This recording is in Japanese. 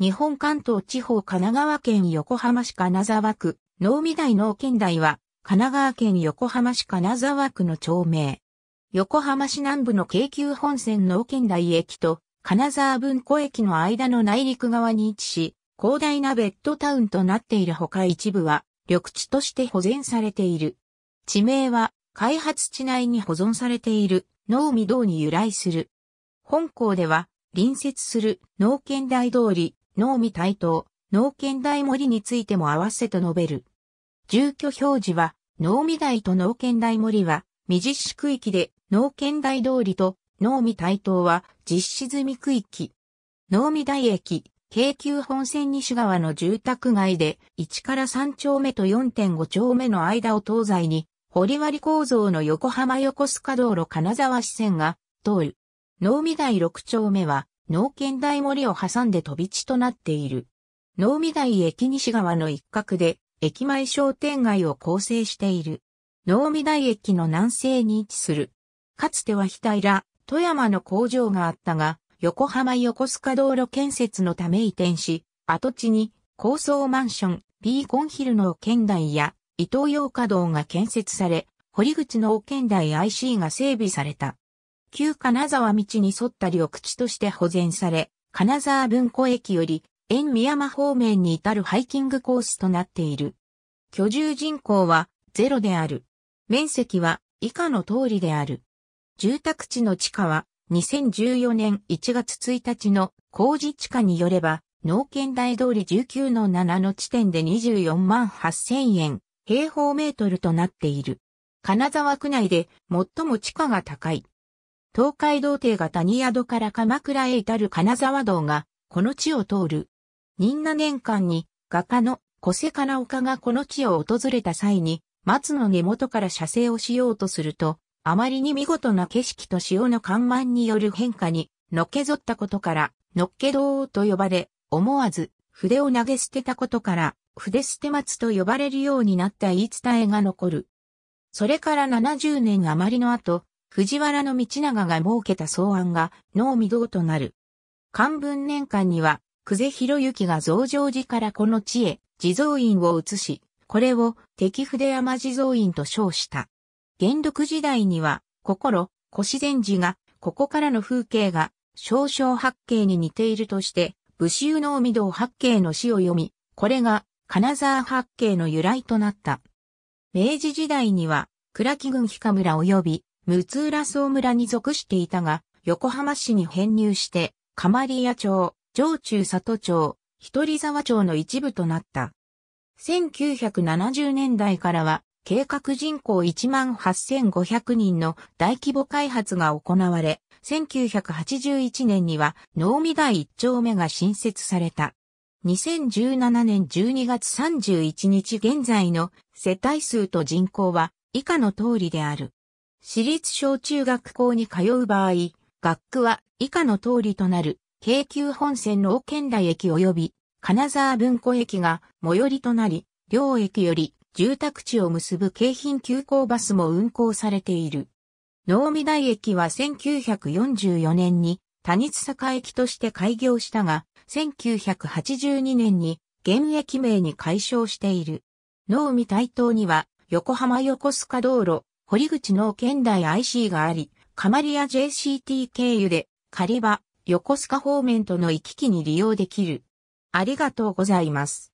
日本関東地方神奈川県横浜市金沢区、農美大農県大は、神奈川県横浜市金沢区の町名。横浜市南部の京急本線農県大駅と、金沢文庫駅の間の内陸側に位置し、広大なベッドタウンとなっているほか一部は、緑地として保全されている。地名は、開発地内に保存されている、農美道に由来する。本校では、隣接する農県大通り、農未対等、農圏大森についても合わせと述べる。住居表示は、農未台と農圏大森は、未実施区域で、農圏大通りと、農未対等は、実施済み区域。農未台駅、京急本線西側の住宅街で、1から3丁目と4.5丁目の間を東西に、堀割構造の横浜横須賀道路金沢支線が通る。農未台6丁目は、農研大森を挟んで飛び地となっている。農美台駅西側の一角で、駅前商店街を構成している。農美台駅の南西に位置する。かつては日ら、富山の工場があったが、横浜横須賀道路建設のため移転し、跡地に高層マンション、ビーコンヒルの県内や、伊東洋華堂が建設され、堀口の県内 IC が整備された。旧金沢道に沿った緑地として保全され、金沢文庫駅より、沿宮山方面に至るハイキングコースとなっている。居住人口はゼロである。面積は以下の通りである。住宅地の地価は2014年1月1日の工事地価によれば、農研大通り19の7の地点で24万8000円、平方メートルとなっている。金沢区内で最も地価が高い。東海道邸が谷宿から鎌倉へ至る金沢道が、この地を通る。仁和年間に、画家の小瀬かな岡がこの地を訪れた際に、松の根元から写生をしようとすると、あまりに見事な景色と潮の緩慢による変化に、のっけぞったことから、のっけ道と呼ばれ、思わず、筆を投げ捨てたことから、筆捨て松と呼ばれるようになった言い伝えが残る。それから70年余りの後、藤原道長が設けた草案が能御堂となる。漢文年間には、久世博之が増上寺からこの地へ地蔵院を移し、これを敵筆山地蔵院と称した。元禄時代には、心、越善寺が、ここからの風景が、少々八景に似ているとして、武州能御堂八景の詩を読み、これが、金沢八景の由来となった。明治時代には、倉木郡氷下村及び、六浦総村に属していたが、横浜市に編入して、釜利屋町、上中里町、一人沢町の一部となった。1970年代からは、計画人口18,500人の大規模開発が行われ、1981年には農美大1丁目が新設された。2017年12月31日現在の世帯数と人口は以下の通りである。私立小中学校に通う場合、学区は以下の通りとなる、京急本線の県台駅及び、金沢文庫駅が最寄りとなり、両駅より住宅地を結ぶ京浜急行バスも運行されている。能見台駅は1944年に谷津坂駅として開業したが、1982年に現駅名に解消している。能見台東には横浜横須賀道路、堀口の現代 IC があり、カマリア JCT 経由で、狩場、横須賀方面との行き来に利用できる。ありがとうございます。